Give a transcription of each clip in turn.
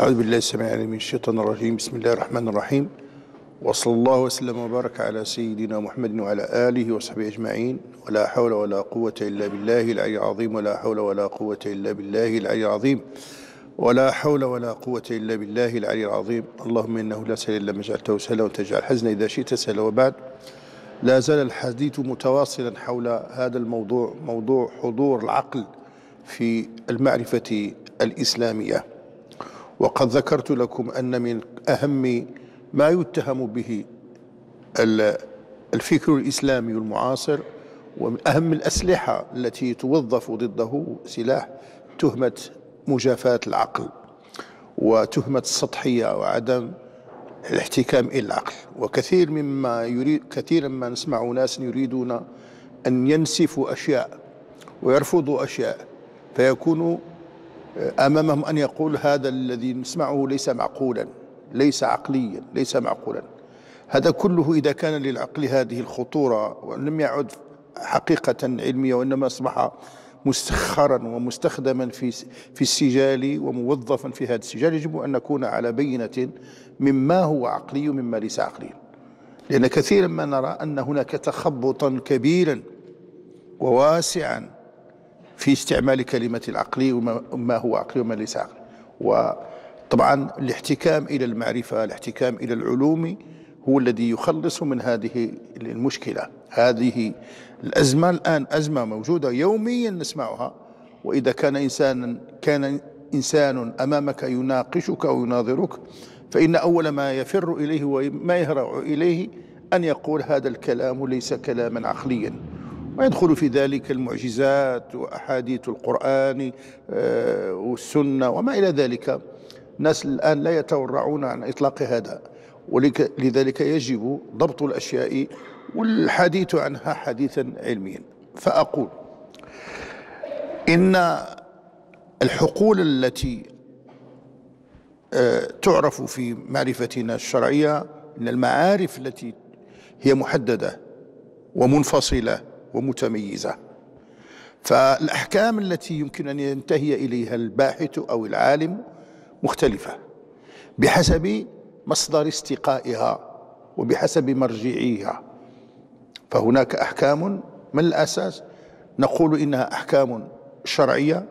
أعوذ بالله السميع العليم من الشيطان الرجيم بسم الله الرحمن الرحيم وصلى الله وسلم وبارك على سيدنا محمد وعلى آله وصحبه أجمعين ولا حول ولا قوة إلا بالله العلي العظيم ولا حول ولا قوة إلا بالله العلي العظيم ولا حول ولا قوة إلا بالله العلي العظيم اللهم إنه لا سهل إلا ما جعلته سهلا وتجعل حزنا إذا شئت سهلا وبعد لا زال الحديث متواصلا حول هذا الموضوع موضوع حضور العقل في المعرفة الإسلامية وقد ذكرت لكم أن من أهم ما يتهم به الفكر الإسلامي المعاصر ومن أهم الأسلحة التي توظف ضده سلاح تهمة مجافاة العقل وتهمة السطحية وعدم الاحتكام إلى العقل وكثير مما يريد كثيرا ما نسمع ناس يريدون أن ينسفوا أشياء ويرفضوا أشياء فيكونوا امامهم ان يقول هذا الذي نسمعه ليس معقولا ليس عقليا ليس معقولا هذا كله اذا كان للعقل هذه الخطوره ولم يعد حقيقه علميه وانما اصبح مستخرا ومستخدما في في السجال وموظفا في هذا السجال يجب ان نكون على بينه مما هو عقلي ومما ليس عقلي لان كثيرا ما نرى ان هناك تخبطا كبيرا وواسعا في استعمال كلمة العقلي وما هو عقلي وما ليس عقلي وطبعا الاحتكام إلى المعرفة الاحتكام إلى العلوم هو الذي يخلص من هذه المشكلة هذه الأزمة الآن أزمة موجودة يوميا نسمعها وإذا كان إنسان كان إنسان أمامك يناقشك ويناظرك فإن أول ما يفر إليه وما يهرع إليه أن يقول هذا الكلام ليس كلاما عقليا ويدخل في ذلك المعجزات وأحاديث القرآن آه، والسنة وما إلى ذلك الناس الآن لا يتورعون عن إطلاق هذا ولذلك يجب ضبط الأشياء والحديث عنها حديثا علميا فأقول إن الحقول التي آه، تعرف في معرفتنا الشرعية إن المعارف التي هي محددة ومنفصلة ومتميزة فالأحكام التي يمكن أن ينتهي إليها الباحث أو العالم مختلفة بحسب مصدر استقائها وبحسب مرجعيها فهناك أحكام من الأساس نقول إنها أحكام شرعية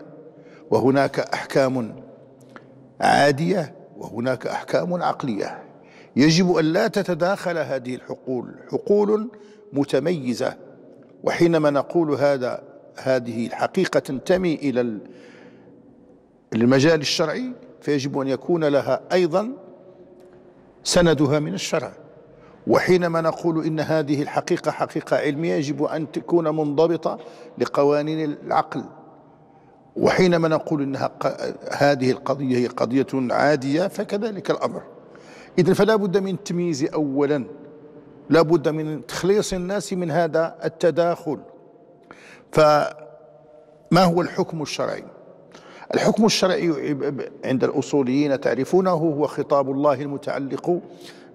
وهناك أحكام عادية وهناك أحكام عقلية يجب أن لا تتداخل هذه الحقول حقول متميزة وحينما نقول هذا هذه الحقيقة تنتمي إلى المجال الشرعي فيجب أن يكون لها أيضا سندها من الشرع وحينما نقول إن هذه الحقيقة حقيقة علمية يجب أن تكون منضبطة لقوانين العقل وحينما نقول إن هذه القضية هي قضية عادية فكذلك الأمر إذن فلا بد من تمييز أولا لابد من تخليص الناس من هذا التداخل فما هو الحكم الشرعي الحكم الشرعي عند الأصوليين تعرفونه هو خطاب الله المتعلق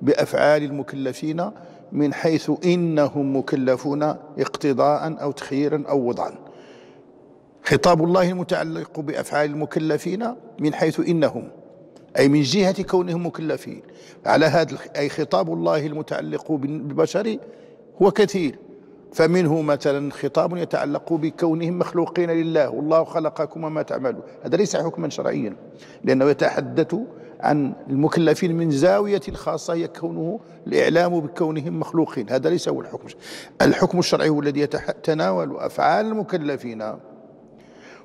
بأفعال المكلفين من حيث إنهم مكلفون اقتضاء أو تخييرا أو وضعا خطاب الله المتعلق بأفعال المكلفين من حيث إنهم أي من جهة كونهم مكلفين على هذا أي خطاب الله المتعلق بالبشر هو كثير فمنه مثلا خطاب يتعلق بكونهم مخلوقين لله والله خلقكم وما تعملون هذا ليس حكما شرعيا لأنه يتحدث عن المكلفين من زاوية خاصة هي كونه الإعلام بكونهم مخلوقين هذا ليس هو الحكم الحكم الشرعي هو الذي يتناول أفعال المكلفين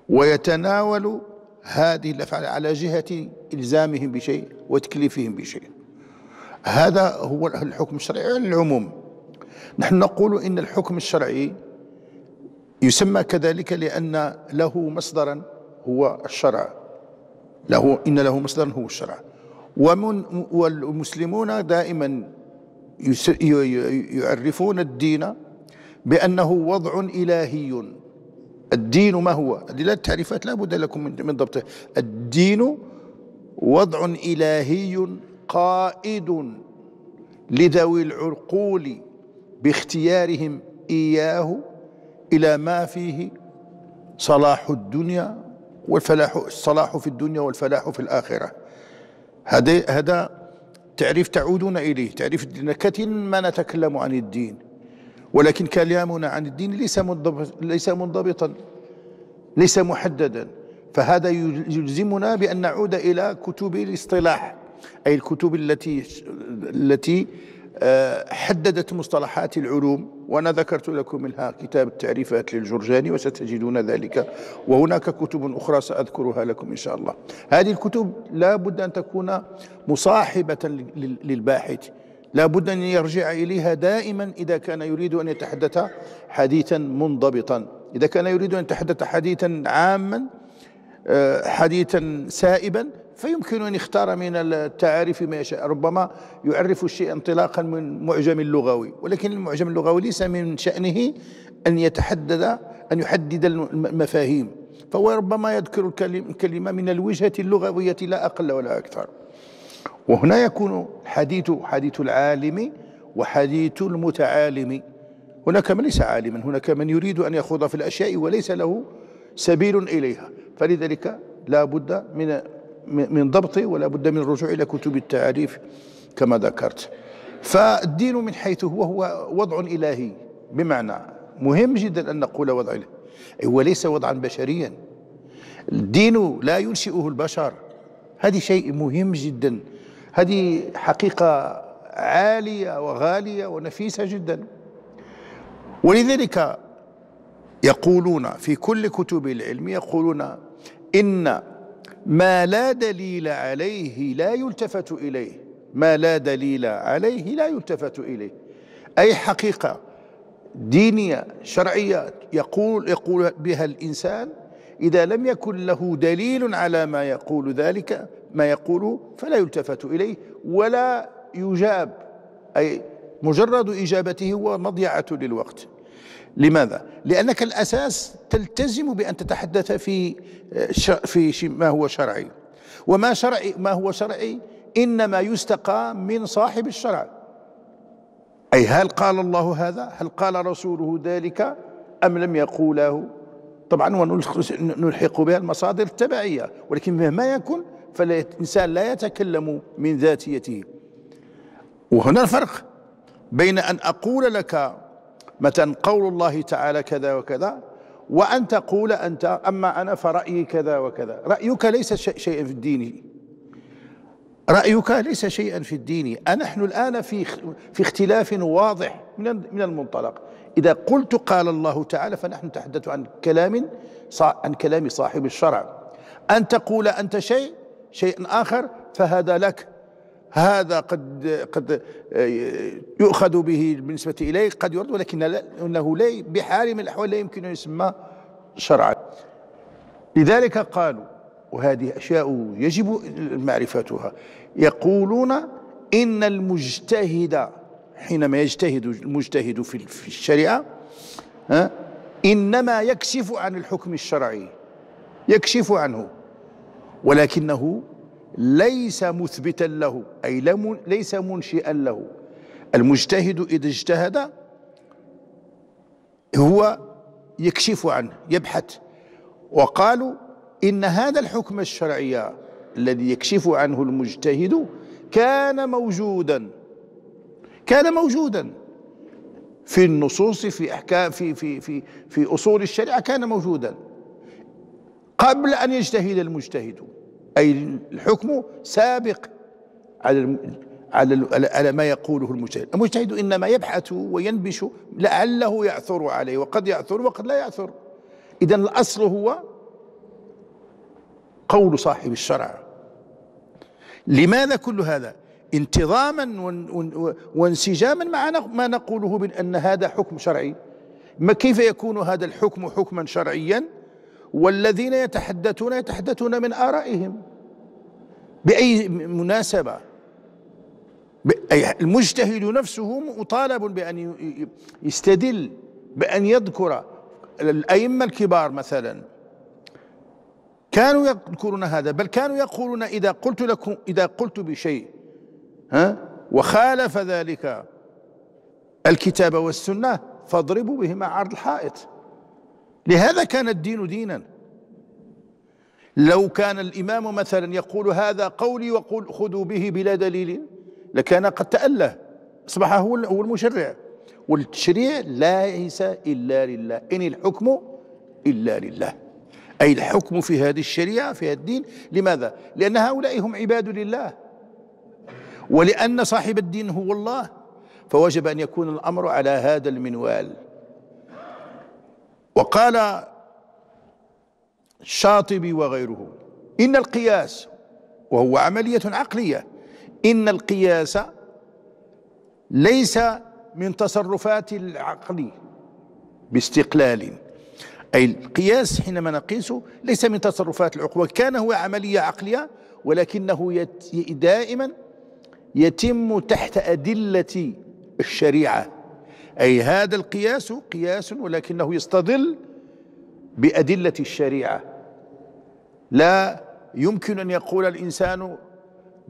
ويتناول هذه الأفعال على جهة إلزامهم بشيء وتكليفهم بشيء هذا هو الحكم الشرعي على العموم نحن نقول إن الحكم الشرعي يسمى كذلك لأن له مصدرا هو الشرع له إن له مصدرا هو الشرع ومن والمسلمون دائما يعرفون الدين بأنه وضع إلهي الدين ما هو لا التعريفات لا بد لكم من ضبطه الدين وضع إلهي قائد لذوي العقول باختيارهم إياه إلى ما فيه صلاح الدنيا والفلاح الصلاح في الدنيا والفلاح في الآخرة هذا هذا تعريف تعودون إليه تعريف كثير ما نتكلم عن الدين ولكن كلامنا عن الدين ليس منضبط ليس منضبطا ليس محددا فهذا يلزمنا بأن نعود إلى كتب الاصطلاح أي الكتب التي التي آه، حددت مصطلحات العلوم وأنا ذكرت لكم منها كتاب التعريفات للجرجاني وستجدون ذلك وهناك كتب أخرى سأذكرها لكم إن شاء الله هذه الكتب لا بد أن تكون مصاحبة للباحث لا بد أن يرجع إليها دائما إذا كان يريد أن يتحدث حديثا منضبطا إذا كان يريد أن يتحدث حديثا عاما آه، حديثا سائبا فيمكن أن يختار من التعارف ما يشاء ربما يعرف الشيء انطلاقا من معجم اللغوي ولكن المعجم اللغوي ليس من شأنه أن يتحدد أن يحدد المفاهيم فهو ربما يذكر الكلمة من الوجهة اللغوية لا أقل ولا أكثر وهنا يكون حديث حديث العالم وحديث المتعالم هناك من ليس عالما هناك من يريد أن يخوض في الأشياء وليس له سبيل إليها فلذلك لا بد من من ضبط ولا بد من الرجوع إلى كتب التعريف كما ذكرت فالدين من حيث هو هو وضع إلهي بمعنى مهم جدا أن نقول وضع إلهي وليس وضعا بشريا الدين لا ينشئه البشر هذه شيء مهم جدا هذه حقيقة عالية وغالية ونفيسة جدا ولذلك يقولون في كل كتب العلم يقولون إن ما لا دليل عليه لا يلتفت إليه ما لا دليل عليه لا يلتفت إليه أي حقيقة دينية شرعية يقول, يقول بها الإنسان إذا لم يكن له دليل على ما يقول ذلك ما يقول فلا يلتفت إليه ولا يجاب أي مجرد إجابته هو مضيعة للوقت لماذا؟ لأنك الأساس تلتزم بأن تتحدث في آه، في ما هو شرعي وما شرعي ما هو شرعي إنما يستقى من صاحب الشرع أي هل قال الله هذا؟ هل قال رسوله ذلك؟ أم لم يقوله؟ طبعا ونلحق بها المصادر التبعية ولكن مهما يكن فالإنسان لا يتكلم من ذاتيته وهنا الفرق بين أن أقول لك مثلا قول الله تعالى كذا وكذا وأن تقول أنت أما أنا فرأيي كذا وكذا رأيك ليس شيئا في الدين رأيك ليس شيئا في الدين أنحن الآن في في اختلاف واضح من من المنطلق إذا قلت قال الله تعالى فنحن نتحدث عن كلام عن كلام صاحب الشرع أن تقول أنت شيء شيء آخر فهذا لك هذا قد قد آه، يؤخذ به بالنسبة إليه قد يرد ولكن أنه لا بحال من الأحوال لا يمكن أن يسمى شرعا لذلك قالوا وهذه أشياء يجب معرفتها يقولون إن المجتهد حينما يجتهد المجتهد في الشريعة إنما يكشف عن الحكم الشرعي يكشف عنه ولكنه ليس مثبتا له أي ليس منشئا له المجتهد إذا اجتهد هو يكشف عنه يبحث وقالوا إن هذا الحكم الشرعي الذي يكشف عنه المجتهد كان موجوداً كان موجودا في النصوص في احكام في في في في اصول الشريعه كان موجودا قبل ان يجتهد المجتهد اي الحكم سابق على على على ما يقوله المجتهد، المجتهد انما يبحث وينبش لعله يعثر عليه وقد يعثر وقد لا يعثر. اذا الاصل هو قول صاحب الشرع. لماذا كل هذا؟ انتظاما وانسجاما مع ما نقوله من أن هذا حكم شرعي ما كيف يكون هذا الحكم حكما شرعيا والذين يتحدثون يتحدثون من آرائهم بأي مناسبة المجتهد نفسه مطالب بأن يستدل بأن يذكر الأئمة الكبار مثلا كانوا يذكرون هذا بل كانوا يقولون إذا قلت لكم إذا قلت بشيء ها وخالف ذلك الكتاب والسنة فاضربوا بهما عرض الحائط لهذا كان الدين دينا لو كان الإمام مثلا يقول هذا قولي وقول خذوا به بلا دليل لكان قد تأله أصبح هو هو المشرع والتشريع ليس إلا لله إن الحكم إلا لله أي الحكم في هذه الشريعة في هذا الدين لماذا؟ لأن هؤلاء هم عباد لله ولأن صاحب الدين هو الله فوجب أن يكون الأمر على هذا المنوال وقال الشاطبي وغيره إن القياس وهو عملية عقلية إن القياس ليس من تصرفات العقل باستقلال أي القياس حينما نقيسه ليس من تصرفات العقل وكان هو عملية عقلية ولكنه دائما يتم تحت أدلة الشريعة أي هذا القياس قياس ولكنه يستظل بأدلة الشريعة لا يمكن أن يقول الإنسان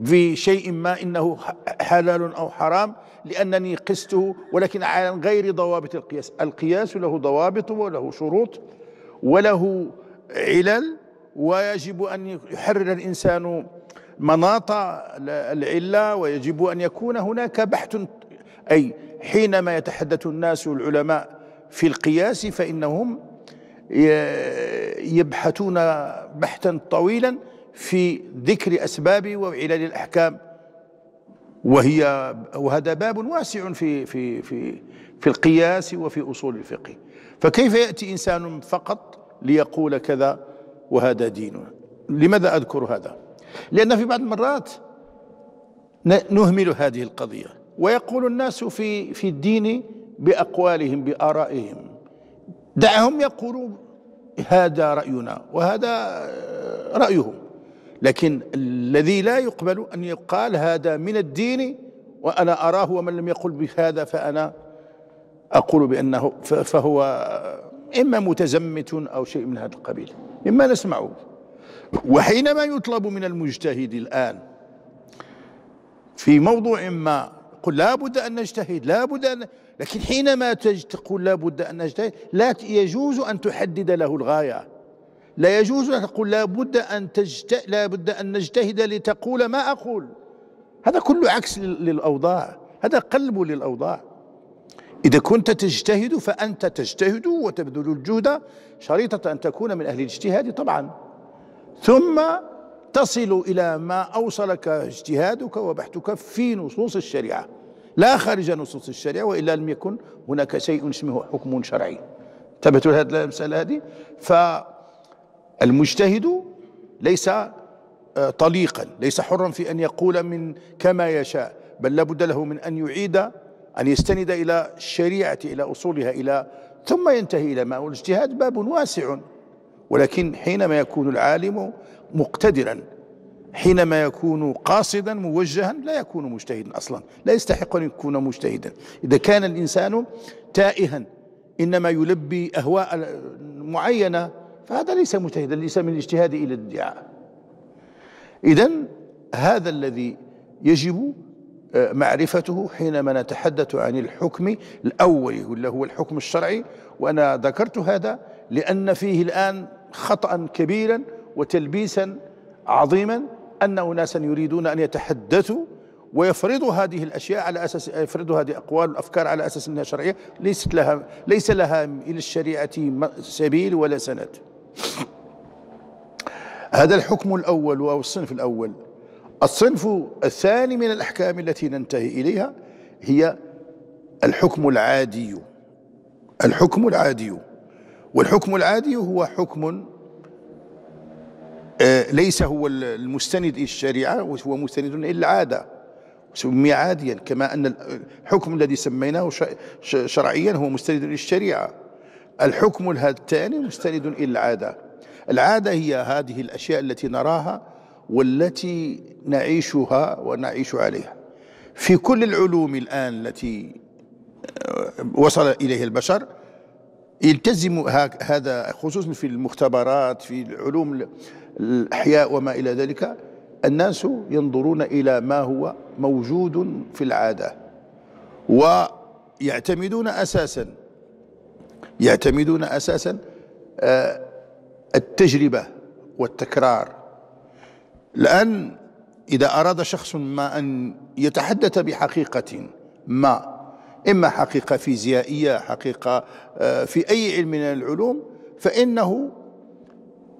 في شيء ما إنه حلال أو حرام لأنني قسته ولكن على غير ضوابط القياس القياس له ضوابط وله شروط وله علل ويجب أن يحرر الإنسان مناط العلة ويجب أن يكون هناك بحث أي حينما يتحدث الناس والعلماء في القياس فإنهم يبحثون بحثا طويلا في ذكر أسباب وعلل الأحكام وهي وهذا باب واسع في في في في القياس وفي أصول الفقه فكيف يأتي إنسان فقط ليقول كذا وهذا ديننا لماذا أذكر هذا؟ لأن في بعض المرات نهمل هذه القضية ويقول الناس في في الدين بأقوالهم بآرائهم دعهم يقولوا هذا رأينا وهذا آه، رأيهم لكن الذي لا يقبل أن يقال هذا من الدين وأنا أراه ومن لم يقل بهذا فأنا أقول بأنه فهو إما متزمت أو شيء من هذا القبيل مما نسمعه وحينما يطلب من المجتهد الآن في موضوع ما قل لا بد أن نجتهد لا بد أن لكن حينما تقول لا بد أن نجتهد لا يجوز أن تحدد له الغاية لا يجوز أن تقول لا بد أن تجت... لا بد أن نجتهد لتقول ما أقول هذا كله عكس للأوضاع هذا قلب للأوضاع إذا كنت تجتهد فأنت تجتهد وتبذل الجهد شريطة أن تكون من أهل الاجتهاد طبعاً ثم تصل الى ما اوصلك اجتهادك وبحثك في نصوص الشريعه لا خارج نصوص الشريعه والا لم يكن هناك شيء اسمه حكم شرعي ثبت هذه المساله هذه فالمجتهد ليس آه، طليقا ليس حرا في ان يقول من كما يشاء بل لابد له من ان يعيد ان يستند الى الشريعه الى اصولها الى ثم ينتهي الى ما والاجتهاد باب واسع ولكن حينما يكون العالم مقتدرا حينما يكون قاصدا موجها لا يكون مجتهدا اصلا لا يستحق ان يكون مجتهدا اذا كان الانسان تائها انما يلبي اهواء معينه فهذا ليس مجتهدا ليس من الاجتهاد الى الادعاء اذا هذا الذي يجب آه، معرفته حينما نتحدث عن الحكم الاولي اللي هو الحكم الشرعي وانا ذكرت هذا لان فيه الان خطأ كبيرا وتلبيسا عظيما أن أناسا يريدون أن يتحدثوا ويفرضوا هذه الأشياء على أساس يفرضوا هذه الأقوال والأفكار على أساس أنها شرعية ليست لها ليس لها إلى الشريعة سبيل ولا سند هذا الحكم الأول أو الصنف الأول الصنف الثاني من الأحكام التي ننتهي إليها هي الحكم العادي الحكم العادي والحكم العادي هو حكم آه، ليس هو المستند إلى الشريعة وهو مستند إلى العادة سمي عاديا كما أن الحكم الذي سميناه شرعيا هو مستند إلى الشريعة الحكم الثاني مستند إلى العادة العادة هي هذه الأشياء التي نراها والتي نعيشها ونعيش عليها في كل العلوم الآن التي آه، وصل إليها البشر يلتزم هذا خصوصا في المختبرات في العلوم الأحياء وما إلى ذلك الناس ينظرون إلى ما هو موجود في العادة ويعتمدون أساسا يعتمدون أساسا آه، التجربة والتكرار الآن إذا أراد شخص ما أن يتحدث بحقيقة ما إما حقيقة فيزيائية حقيقة آه، في أي علم من العلوم فإنه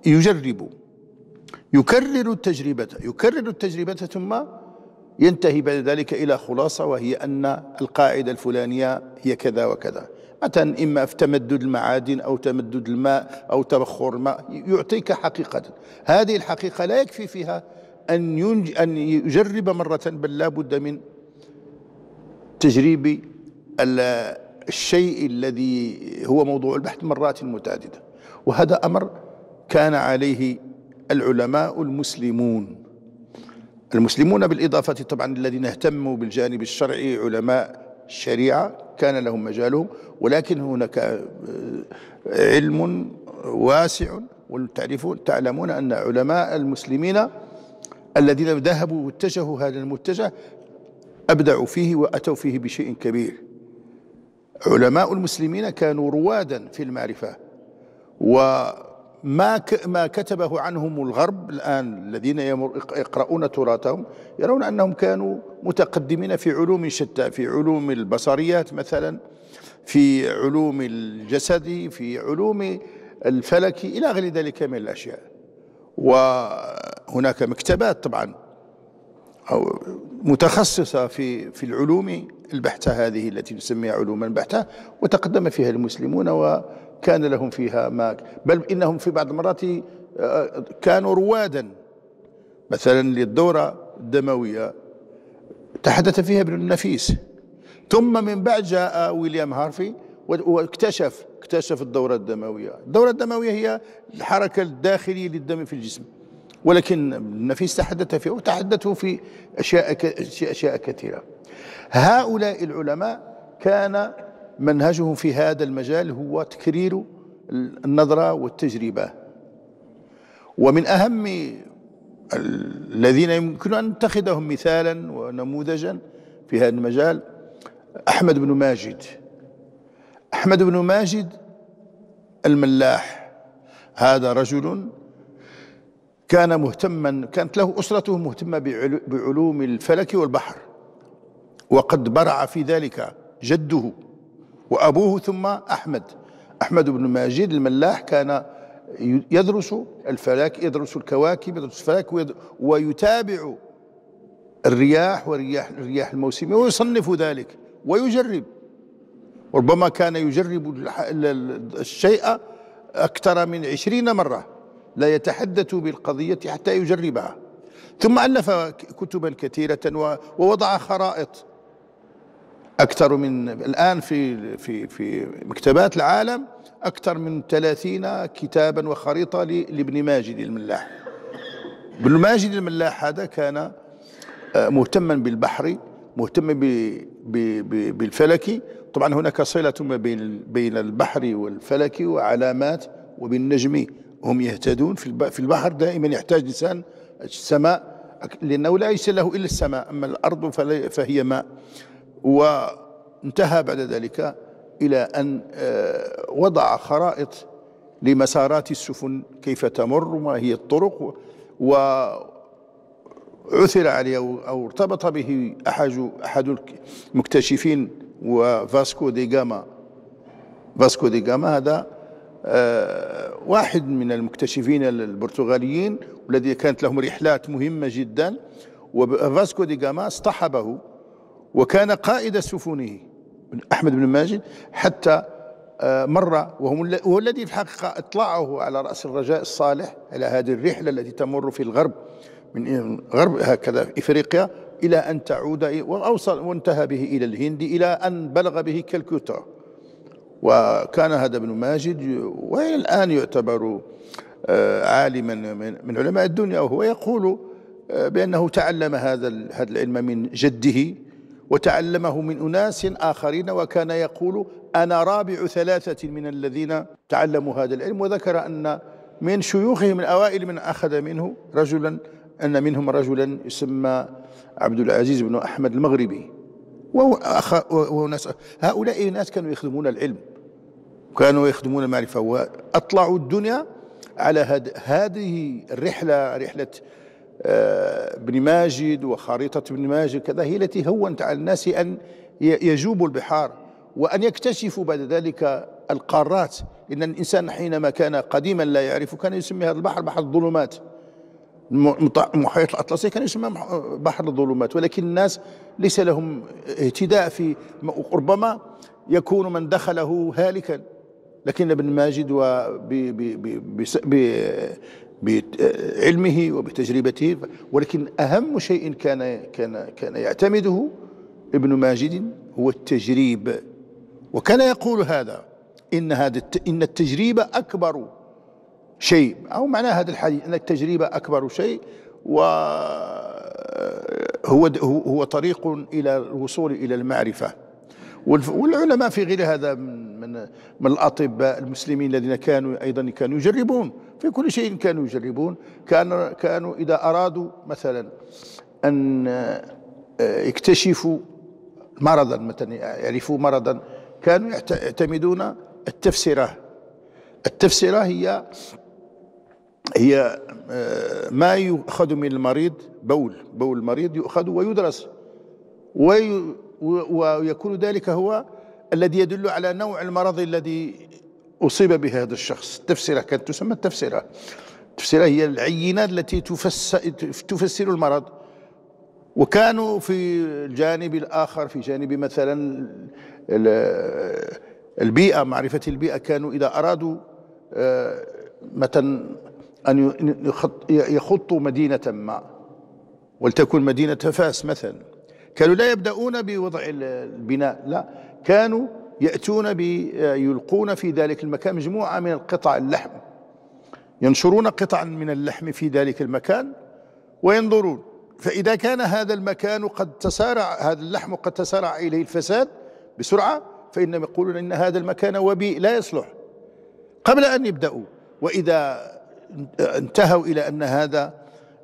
يجرب يكرر التجربة يكرر التجربة ثم ينتهي بعد ذلك إلى خلاصة وهي أن القاعدة الفلانية هي كذا وكذا مثلا إما في تمدد المعادن أو تمدد الماء أو تبخر الماء يعطيك حقيقة هذه الحقيقة لا يكفي فيها أن, أن يجرب مرة بل لابد من تجريب الشيء الذي هو موضوع البحث مرات متعددة وهذا أمر كان عليه العلماء المسلمون المسلمون بالإضافة طبعا الذين اهتموا بالجانب الشرعي علماء الشريعة كان لهم مجالهم ولكن هناك آه، علم واسع والتعرفون تعلمون أن علماء المسلمين الذين ذهبوا واتجهوا هذا المتجه أبدعوا فيه وأتوا فيه بشيء كبير علماء المسلمين كانوا روادا في المعرفة وما ما كتبه عنهم الغرب الآن الذين يقرؤون تراثهم يرون أنهم كانوا متقدمين في علوم شتى في علوم البصريات مثلا في علوم الجسد في علوم الفلك إلى غير ذلك من الأشياء وهناك مكتبات طبعا أو متخصصة في في العلوم البحتة هذه التي نسميها علوما بحتة وتقدم فيها المسلمون وكان لهم فيها ما بل إنهم في بعض المرات آه، كانوا روادا مثلا للدورة الدموية تحدث فيها ابن النفيس ثم من بعد جاء ويليام هارفي واكتشف اكتشف الدورة الدموية الدورة الدموية هي الحركة الداخلية للدم في الجسم ولكن النفيس تحدث فيه وتحدثوا في أشياء, أشياء كثيرة هؤلاء العلماء كان منهجهم في هذا المجال هو تكرير النظرة والتجربة ومن أهم الذين يمكن أن نتخذهم مثالا ونموذجا في هذا المجال أحمد بن ماجد أحمد بن ماجد الملاح هذا رجل كان مهتما كانت له أسرته مهتمة بعلوم الفلك والبحر وقد برع في ذلك جده وأبوه ثم أحمد أحمد بن ماجد الملاح كان يدرس الفلك يدرس الكواكب يدرس الفلك ويتابع الرياح والرياح الرياح الموسمية ويصنف ذلك ويجرب وربما كان يجرب الشيء أكثر من عشرين مرة لا يتحدث بالقضية حتى يجربها ثم ألف كتبا كثيرة ووضع خرائط أكثر من الآن في في في مكتبات العالم أكثر من 30 كتابا وخريطة لابن ماجد الملاح ابن ماجد الملاح هذا كان آه، مهتما بالبحر مهتما بالفلك طبعا هناك صلة ما بين بين البحر والفلك وعلامات وبالنجم هم يهتدون في البحر دائما يحتاج إنسان السماء لأنه ليس له إلا السماء أما الأرض فهي ماء وانتهى بعد ذلك إلى أن آه، وضع خرائط لمسارات السفن كيف تمر وما هي الطرق وعثر عليه أو ارتبط به أحد أحد المكتشفين وفاسكو دي جاما فاسكو دي جاما هذا آه، واحد من المكتشفين البرتغاليين والذي كانت لهم رحلات مهمة جدا وفاسكو دي جاما اصطحبه وكان قائد سفنه أحمد بن ماجد حتى آه، مر وهو الذي في الحقيقة أطلعه على رأس الرجاء الصالح على هذه الرحلة التي تمر في الغرب من إيه، غرب هكذا إفريقيا إلى أن تعود وأوصل وانتهى به إلى الهند إلى أن بلغ به كلكوتا وكان هذا ابن ماجد وإلى الآن يعتبر آه، عالما من علماء الدنيا وهو يقول آه، بأنه تعلم هذا هذا العلم من جده وتعلمه من أناس آخرين وكان يقول أنا رابع ثلاثة من الذين تعلموا هذا العلم وذكر أن من شيوخه من أوائل من أخذ منه رجلا أن منهم رجلا يسمى عبد العزيز بن أحمد المغربي وناس هؤلاء الناس كانوا يخدمون العلم كانوا يخدمون المعرفة وأطلعوا الدنيا على هد... هذه الرحلة رحلة آه، ابن ماجد وخريطة ابن ماجد كذا هي التي هونت على الناس أن يجوبوا البحار وأن يكتشفوا بعد ذلك القارات إن الإنسان حينما كان قديما لا يعرف كان يسمي هذا البحر بحر الظلمات المحيط الأطلسي كان يسمى بحر الظلمات ولكن الناس ليس لهم اهتداء في ربما يكون من دخله هالكا لكن ابن ماجد بعلمه وبتجربته ولكن أهم شيء كان كان كان يعتمده ابن ماجد هو التجريب وكان يقول هذا إن هذا إن التجريب أكبر شيء أو معنى هذا الحديث أن التجربة أكبر شيء وهو آه، هو طريق إلى الوصول إلى المعرفة والعلماء في غير هذا من من, من الأطباء المسلمين الذين كانوا أيضا كانوا يجربون في كل شيء كانوا يجربون كانوا كانوا إذا أرادوا مثلا أن آه، يكتشفوا مرضا مثلا يعرفوا مرضا كانوا يعتمدون التفسيرة التفسيرة هي هي آه، ما يؤخذ من المريض بول بول المريض يؤخذ ويدرس ويكون ذلك هو الذي يدل على نوع المرض الذي أصيب به هذا الشخص التفسيرة كانت تسمى التفسيرة التفسيرة هي العينة التي تفسر المرض وكانوا في الجانب الآخر في جانب مثلا البيئة معرفة البيئة كانوا إذا أرادوا آه، مثلا أن يخطوا مدينة ما ولتكن مدينة فاس مثلا كانوا لا يبدأون بوضع البناء لا كانوا يأتون يلقون في ذلك المكان مجموعة من القطع اللحم ينشرون قطعا من اللحم في ذلك المكان وينظرون فإذا كان هذا المكان قد تسارع هذا اللحم قد تسارع إليه الفساد بسرعة فإنهم يقولون إن هذا المكان وبيء لا يصلح قبل أن يبدأوا وإذا انتهوا إلى أن هذا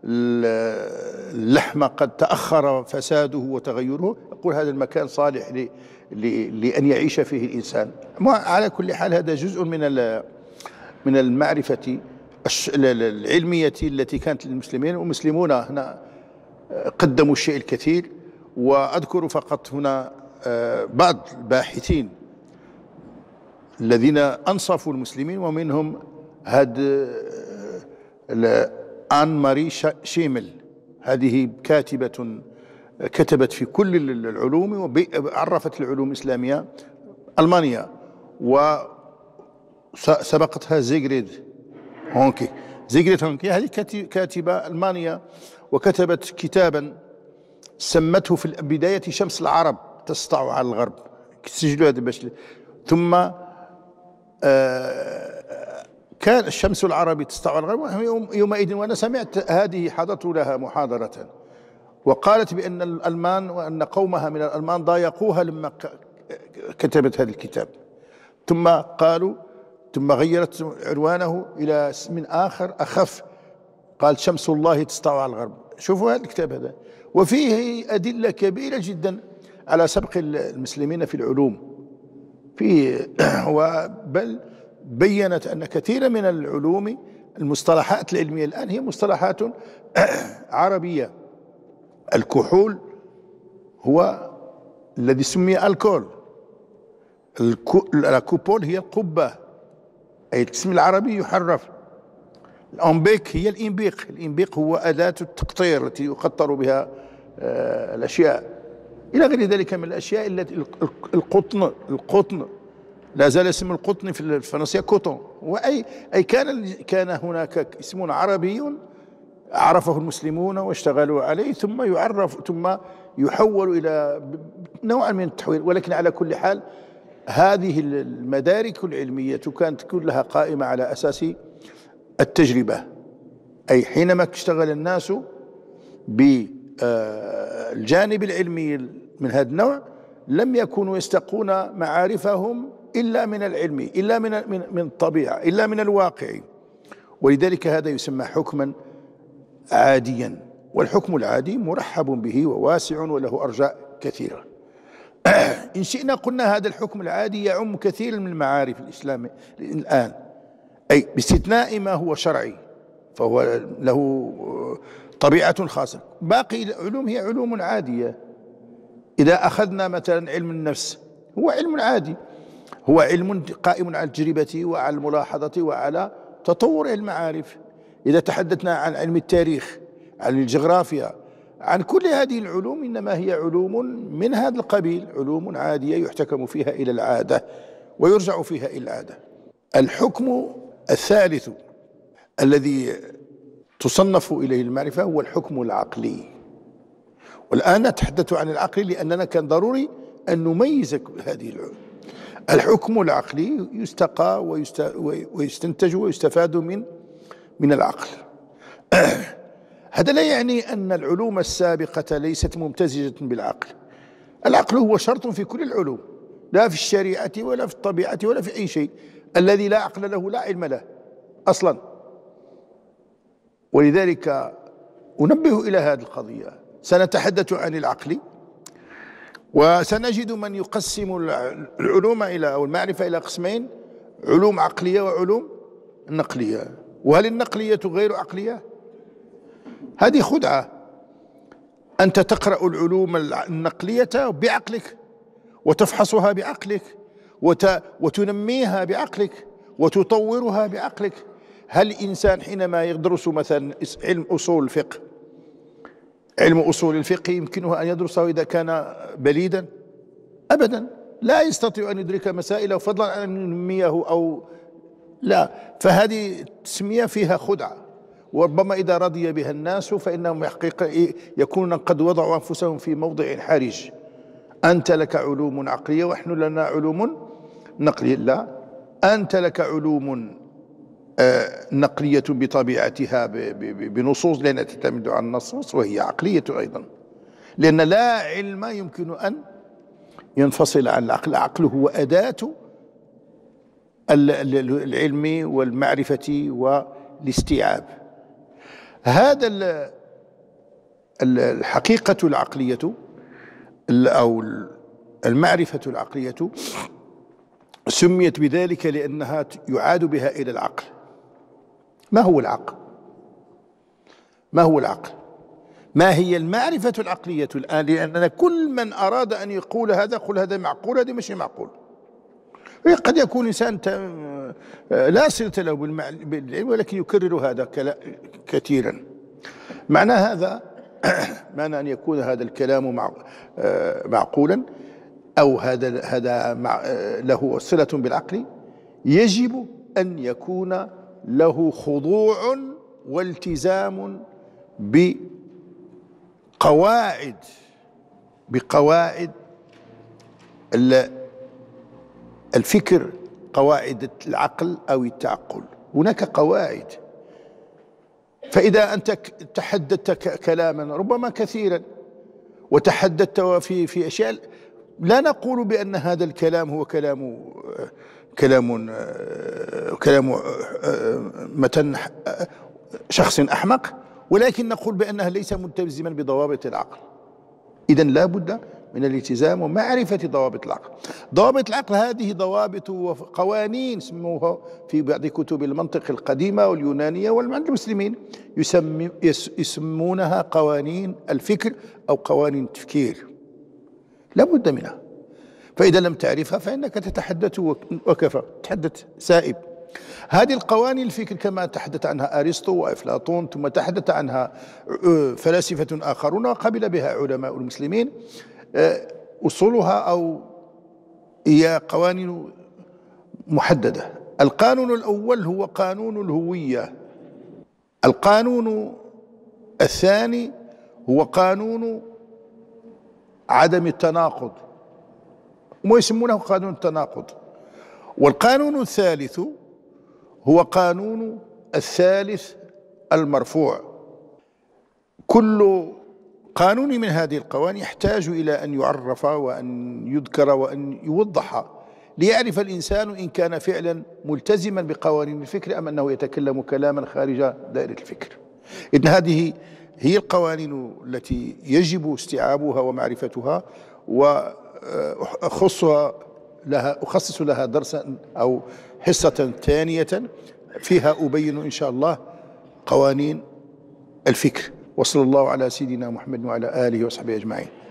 اللحم قد تأخر فساده وتغيره يقول هذا المكان صالح ل لأن يعيش فيه الإنسان على كل حال هذا جزء من من المعرفة العلمية التي كانت للمسلمين والمسلمون هنا قدموا الشيء الكثير وأذكر فقط هنا آه، بعض الباحثين الذين أنصفوا المسلمين ومنهم هاد آن ماري شيمل هذه كاتبة كتبت في كل العلوم وعرفت العلوم الإسلامية ألمانيا وسبقتها زيغريد هونكي زيغريد هونكي هذه كاتبة ألمانية وكتبت كتابا سمته في البداية شمس العرب تسطع على الغرب سجلوا هذا باش ثم آه، كان الشمس العربي تستعمل الغرب يومئذ وأنا سمعت هذه حضرت لها محاضرة وقالت بأن الألمان وأن قومها من الألمان ضايقوها لما كتبت هذا الكتاب ثم قالوا ثم غيرت عنوانه إلى اسم آخر أخف قال شمس الله على الغرب شوفوا هذا الكتاب هذا وفيه أدلة كبيرة جدا على سبق المسلمين في العلوم في وبل بينت أن كثيرا من العلوم المصطلحات العلمية الآن هي مصطلحات عربية الكحول هو الذي سمي الكول الكوبول هي القبة أي الاسم العربي يحرف الأنبيك هي الإنبيق الإنبيق هو أداة التقطير التي يقطر بها آه، الأشياء إلى غير ذلك من الأشياء التي القطن القطن لا زال اسم القطن في الفرنسية كوتون وأي أي كان كان هناك اسم عربي عرفه المسلمون واشتغلوا عليه ثم يعرف ثم يحول إلى نوعا من التحويل ولكن على كل حال هذه المدارك العلمية كانت كلها قائمة على أساس التجربة أي حينما اشتغل الناس بالجانب آه، العلمي من هذا النوع لم يكونوا يستقون معارفهم إلا من العلم إلا من من من الطبيعة إلا من الواقع ولذلك هذا يسمى حكما عاديا والحكم العادي مرحب به وواسع وله أرجاء كثيرة إن شئنا قلنا هذا الحكم العادي يعم كثير من المعارف الإسلام الآن أي باستثناء ما هو شرعي فهو له طبيعة خاصة باقي العلوم هي علوم عادية إذا أخذنا مثلا علم النفس هو علم عادي هو علم قائم على التجربة وعلى الملاحظة وعلى تطور المعارف إذا تحدثنا عن علم التاريخ عن الجغرافيا عن كل هذه العلوم إنما هي علوم من هذا القبيل علوم عادية يحتكم فيها إلى العادة ويرجع فيها إلى العادة الحكم الثالث الذي تصنف إليه المعرفة هو الحكم العقلي والآن نتحدث عن العقل لأننا كان ضروري أن نميز هذه العلوم الحكم العقلي يستقى ويستنتج ويستفاد من من العقل هذا لا يعني أن العلوم السابقة ليست ممتزجة بالعقل العقل هو شرط في كل العلوم لا في الشريعة ولا في الطبيعة ولا في أي شيء الذي لا عقل له لا علم له أصلا ولذلك أنبه إلى هذه القضية سنتحدث عن العقل وسنجد من يقسم العلوم إلى أو المعرفة إلى قسمين علوم عقلية وعلوم نقلية وهل النقلية غير عقلية؟ هذه خدعة أنت تقرأ العلوم النقلية بعقلك وتفحصها بعقلك وت... وتنميها بعقلك وتطورها بعقلك هل الإنسان حينما يدرس مثلا علم أصول الفقه علم أصول الفقه يمكنه أن يدرسه إذا كان بليدا أبدا لا يستطيع أن يدرك مسائله فضلا أن ينميه أو لا فهذه التسمية فيها خدعة وربما إذا رضي بها الناس فإنهم يحقيق يكونون قد وضعوا أنفسهم في موضع حرج أنت لك علوم عقلية ونحن لنا علوم نقلية لا أنت لك علوم آه، نقلية بطبيعتها بنصوص لأنها تعتمد على النصوص وهي عقلية أيضا لأن لا علم يمكن أن ينفصل عن العقل العقل هو أداة العلم والمعرفة والاستيعاب هذا الحقيقة العقلية أو المعرفة العقلية سميت بذلك لأنها يعاد بها إلى العقل ما هو العقل ما هو العقل ما هي المعرفة العقلية الآن لأننا كل من أراد أن يقول هذا قل هذا معقول هذا مش معقول إيه، قد يكون إنسان آه، لا صلة له بالعلم ولكن يكرر هذا كثيرا معنى هذا معنى أن يكون هذا الكلام آه، معقولا أو هذا هذا آه، له صلة بالعقل يجب أن يكون له خضوع والتزام بقواعد بقواعد الفكر قواعد العقل أو التعقل هناك قواعد فإذا أنت تحدثت كلاما ربما كثيرا وتحدثت في في أشياء لا نقول بأن هذا الكلام هو كلام آه، كلام آه، كلام آه، آه، متن شخص أحمق ولكن نقول بانها ليس ملتزما بضوابط العقل إذا لا بد من الالتزام ومعرفة ضوابط العقل ضوابط العقل هذه ضوابط وقوانين سموها في بعض كتب المنطق القديمة واليونانية وعند المسلمين يسمونها قوانين الفكر أو قوانين التفكير لا بد منها فإذا لم تعرفها فإنك تتحدث وكفى تحدث سائب هذه القوانين الفكر كما تحدث عنها أرسطو وأفلاطون ثم تحدث عنها آه، فلاسفة آخرون وقبل بها علماء المسلمين آه، أصولها أو هي قوانين محددة القانون الأول هو قانون الهوية القانون الثاني هو قانون عدم التناقض وما يسمونه قانون التناقض والقانون الثالث هو قانون الثالث المرفوع كل قانون من هذه القوانين يحتاج إلى أن يعرف وأن يذكر وأن يوضح ليعرف الإنسان إن كان فعلا ملتزما بقوانين الفكر أم أنه يتكلم كلاما خارج دائرة الفكر إن هذه هي القوانين التي يجب استيعابها ومعرفتها و أخصها لها أخصص لها درسا أو حصة ثانية فيها أبين إن شاء الله قوانين الفكر وصلى الله على سيدنا محمد وعلى آله وصحبه أجمعين